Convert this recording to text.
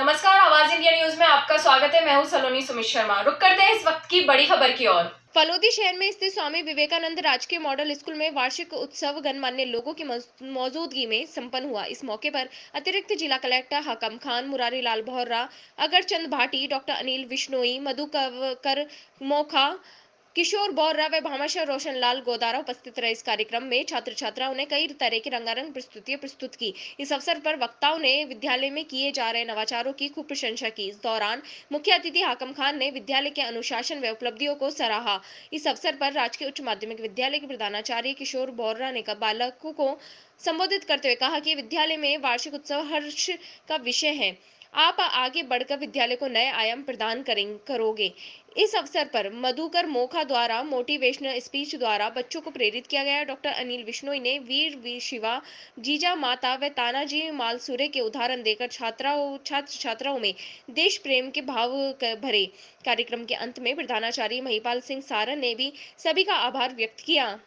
नमस्कार आवाज India news में आपका स्वागत है मैं हूँ सलोनी सुमित शर्मा रुक करते हैं इस वक्त की बड़ी खबर की ओर फलोदी शहर में स्थित स्वामी विवेकानंद राजकीय मॉडल स्कूल में वार्षिक उत्सव गणमान्य लोगों की मौजूदगी में संपन्न हुआ इस मौके पर अतिरिक्त जिला कलेक्टर हकम खान मुरारी लाल भौर्रा अगरचंद भाटी डॉक्टर अनिल विश्नोई मधु मोखा किशोर बौर्रा व भामाशाह रोशन लाल गोदारा उपस्थित रहे इस कार्यक्रम में छात्र छात्राओं ने कई तरह की रंगारंग प्रस्तुतियां प्रस्तुत की इस अवसर पर वक्ताओं ने विद्यालय में किए जा रहे नवाचारों की खूब प्रशंसा की इस दौरान मुख्य अतिथि हाकम खान ने विद्यालय के अनुशासन व उपलब्धियों को सराहा इस अवसर पर राजकीय उच्च माध्यमिक विद्यालय के प्रधानाचार्य किशोर बौर्रा ने बालकों को संबोधित करते हुए कहा कि विद्यालय में वार्षिक उत्सव हर्ष का विषय है आप आगे बढ़कर विद्यालय को नए आयाम प्रदान करें करोगे इस अवसर पर मधुकर मोखा द्वारा मोटिवेशनल स्पीच द्वारा बच्चों को प्रेरित किया गया डॉक्टर अनिल विश्नोई ने वीर वीर शिवा जीजा माता व तानाजी मालसूरे के उदाहरण देकर छात्राओं छात्र छात्राओं में देश प्रेम के भाव भरे कार्यक्रम के अंत में प्रधानाचार्य महिपाल सिंह सारन ने भी सभी का आभार व्यक्त किया